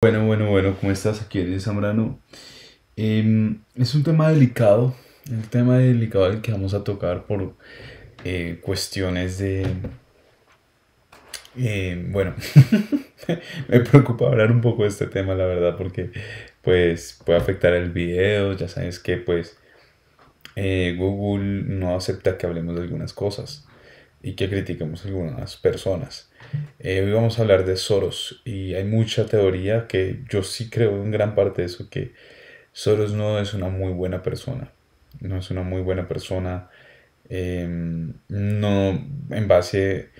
Bueno, bueno, bueno, ¿cómo estás? Aquí en Zambrano. Em, es un tema delicado, el tema delicado el que vamos a tocar por eh, cuestiones de... Eh, bueno, me preocupa hablar un poco de este tema, la verdad, porque pues puede afectar el video, ya sabes que pues eh, Google no acepta que hablemos de algunas cosas y que critiquemos algunas personas. Eh, hoy vamos a hablar de Soros y hay mucha teoría que yo sí creo en gran parte de eso, que Soros no es una muy buena persona. No es una muy buena persona. Em, en base,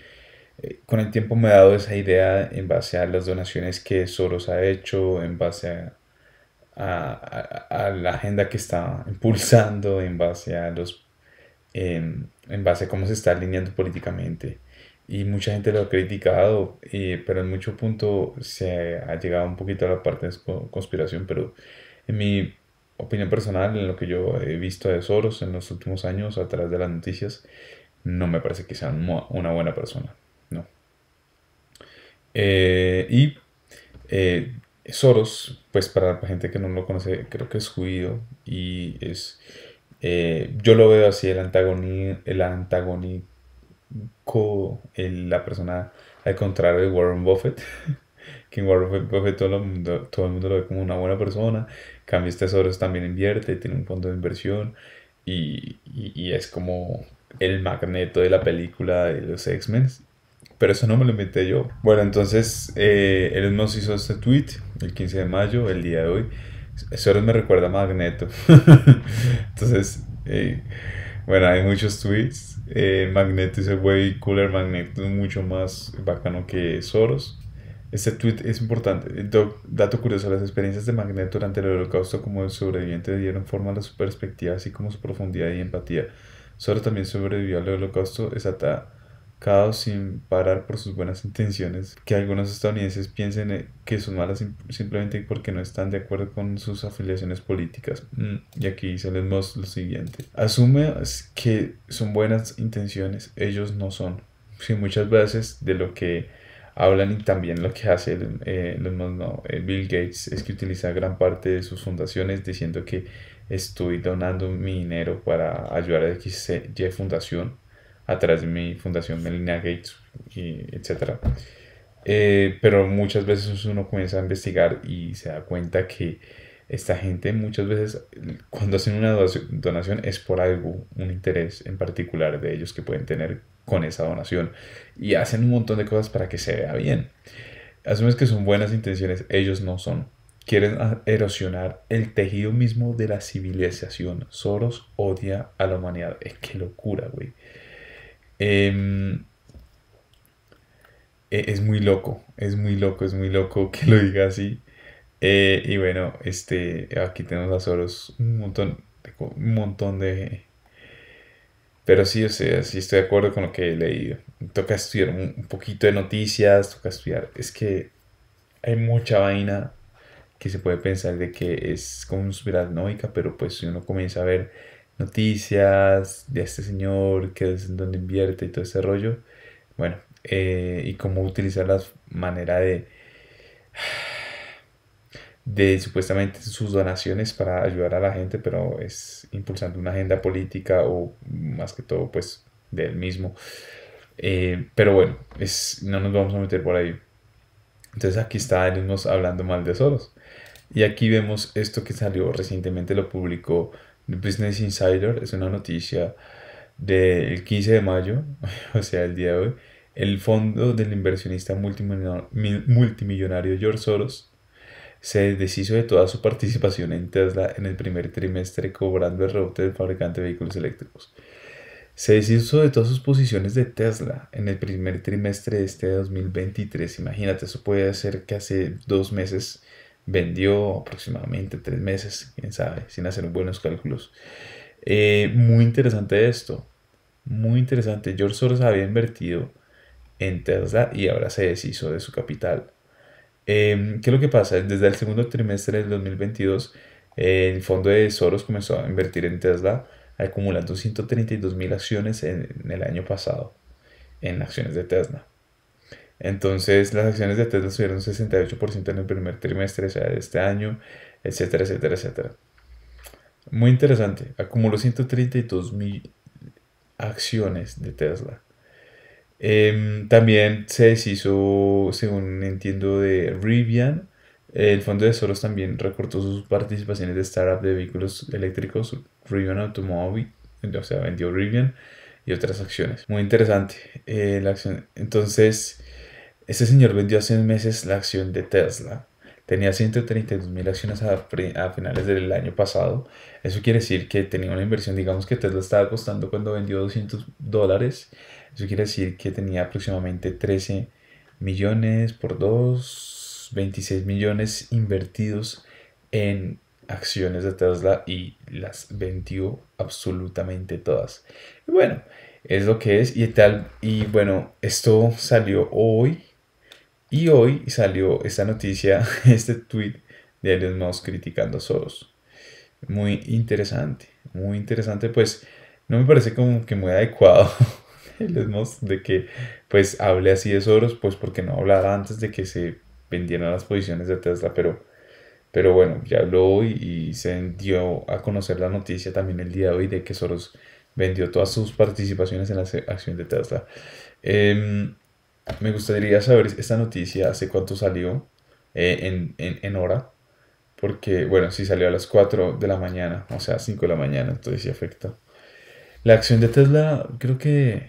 eh, con el tiempo me he dado esa idea en base a las donaciones que Soros ha hecho, en base a, la agenda que está impulsando, en base a los, em, en base a cómo se está alineando políticamente y mucha gente lo ha criticado, eh, pero en mucho punto se ha llegado un poquito a la parte de conspiración, pero en mi opinión personal, en lo que yo he visto de Soros en los últimos años a través de las noticias, no me parece que sea una buena persona, no. Eh, y eh, Soros, pues para la gente que no lo conoce, creo que es judío y es... yo lo veo así, el, antagoni el antagoni Co, la persona al contrario de Warren Buffett, que Warren Buffett todo el, mundo, todo el mundo lo ve como una buena persona, cambios este tesoros este también invierte, tiene un fondo de inversión y, y, es como el magneto de la película de los X-Men. Pero eso no me lo inventé yo. Bueno, entonces Él eh, nos hizo este tweet el 15 de mayo, el día de hoy. Eso me recuerda a Magneto. entonces, eh, bueno, hay muchos tweets. Eh, Magneto dice, güey, Cooler Magneto es mucho más bacano que Soros. Este tweet es importante. Eh, dato curioso, las experiencias de Magneto durante el holocausto como el sobreviviente dieron forma a su perspectiva, así como su profundidad y empatía. Soros también sobrevivió al holocausto, esa sin parar por sus buenas intenciones, que algunos estadounidenses piensen eh, que son malas simplemente porque no están de acuerdo con sus afiliaciones políticas. Mm, y aquí se les muestra lo siguiente. Asume que son buenas intenciones, ellos no son. Si muchas veces de lo que hablan y también lo que hace eh, los eh, Bill Gates es que utiliza gran parte de sus fundaciones diciendo que estoy donando mi dinero para ayudar a X fundación a través de mi fundación Melina Gates, y etc. Eh, pero muchas veces uno comienza a investigar y se da cuenta que esta gente muchas veces cuando hacen una donación es por algo, un interés en particular de ellos que pueden tener con esa donación y hacen un montón de cosas para que se vea bien. Asumes que son buenas intenciones, ellos no son. Quieren erosionar el tejido mismo de la civilización. Soros odia a la humanidad. Es que locura, güey. Em, e-, es muy loco, es muy loco, es muy loco que lo diga así. Eh, y bueno, este, aquí tenemos a Soros un montón, un montón de... Pero sí, o sea, sí estoy de acuerdo con lo que he leído. Toca estudiar un, poquito de noticias, toca estudiar. Es que hay mucha vaina que se puede pensar de que es Como noica pero pues si uno comienza a ver noticias de este señor, Que es en donde invierte y todo ese rollo. Bueno, eh, y cómo utilizar la manera de de supuestamente sus donaciones para ayudar a la gente, pero es impulsando una agenda política o más que todo pues de él mismo. Eh, pero bueno, es, no nos vamos a meter por ahí. Entonces aquí está él hablando mal de Soros. Y aquí vemos esto que salió recientemente, lo publicó Business Insider, es una noticia del 15 de mayo, o sea, el día de hoy, el fondo del inversionista multimillonario George Soros se deshizo de toda su participación en Tesla en el primer trimestre cobrando el rebote del fabricante de vehículos eléctricos. Se deshizo de todas sus posiciones de Tesla en el primer trimestre de este 2023. Imagínate, eso puede ser que hace dos meses vendió aproximadamente tres meses, quién sabe, sin hacer buenos cálculos. Eh, muy interesante esto, muy interesante. George Soros había invertido en Tesla y ahora se deshizo de su capital. Em, ¿Qué es lo que pasa? Desde el segundo trimestre del 2022, el fondo de Soros comenzó a invertir en Tesla, acumulando 132 mil acciones en el año pasado en acciones de Tesla. Entonces las acciones de Tesla subieron un 68% en el primer trimestre sea, de este año, etcétera, etcétera, etcétera. Muy interesante, acumuló 132 mil acciones de Tesla. Em, también se deshizo, según entiendo, de Rivian. El fondo de Soros también recortó sus participaciones de startup de vehículos eléctricos, Rivian Automóvil, o sea, vendió Rivian y otras acciones. Muy interesante eh, la acción. Entonces, este señor vendió hace meses la acción de Tesla. Tenía mil acciones a, finales del año pasado. Eso quiere decir que tenía una inversión, digamos que Tesla estaba costando cuando vendió 200 dólares. Eso quiere decir que tenía aproximadamente 13 millones por 2, 26 millones invertidos en acciones de Tesla y las vendió absolutamente todas. Y bueno, es lo que es. Y tal, y bueno, esto salió hoy y hoy salió esta noticia, este tweet de Elon Musk criticando a Soros. Muy interesante, muy interesante, pues no me parece como que muy adecuado Elon Musk de que pues hable así de Soros, pues porque no hablaba antes de que se vendieran las posiciones de Tesla, pero, pero bueno, ya habló y, y se dio a conocer la noticia también el día de hoy de que Soros vendió todas sus participaciones en la acción de Tesla. Em, me gustaría saber esta noticia, hace cuánto salió eh, en, hora, porque, bueno, sí salió a las 4 de la mañana, o sea, 5 de la mañana, entonces sí afecta. La acción de Tesla, creo que,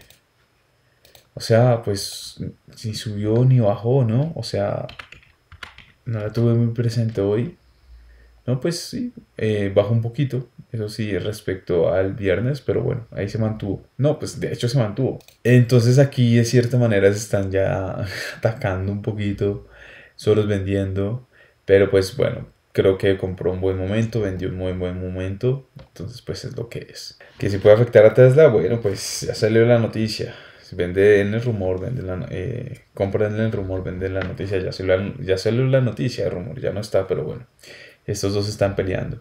o sea, pues, ni subió ni bajó, ¿no? O sea, no la tuve muy presente hoy. No, pues sí, eh, bajó un poquito, eso sí, respecto al viernes, pero bueno, ahí se mantuvo. No, pues de hecho se mantuvo. Entonces aquí de cierta manera se están ya atacando un poquito, solos vendiendo, pero pues bueno, creo que compró un buen momento, vendió un muy buen momento, entonces pues es lo que es. Que si puede afectar a Tesla, bueno, pues ya salió la noticia. Vende en el rumor, vende la, eh, en el rumor, vende la noticia, ya se la, ya la noticia, el rumor ya no está, pero bueno, estos dos están peleando.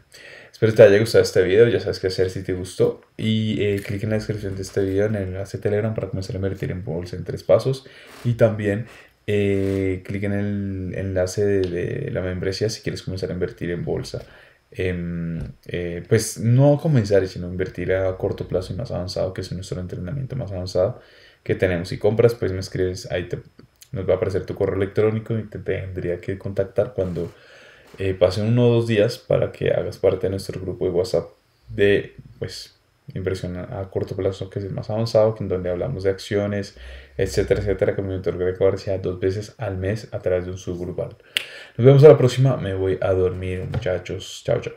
Espero te haya gustado este video, ya sabes qué hacer si te gustó y eh, clic en la descripción de este video en el enlace Telegram para comenzar a invertir en bolsa en tres pasos y también eh, clic en el enlace de, la membresía si quieres comenzar a invertir en bolsa. Em, eh, pues no comenzar, sino invertir a corto plazo y más avanzado, que es nuestro entrenamiento más avanzado que tenemos. Si compras, pues me escribes, ahí te, nos va a aparecer tu correo electrónico y te tendría que contactar cuando eh, pasen uno o dos días para que hagas parte de nuestro grupo de WhatsApp de pues, inversión a, corto plazo, que es el más avanzado, que en donde hablamos de acciones, etcétera, etcétera, que mi tutor Greco dos veces al mes a través de un subgrupal. Nos vemos a la próxima. Me voy a dormir, muchachos. Chao, chao.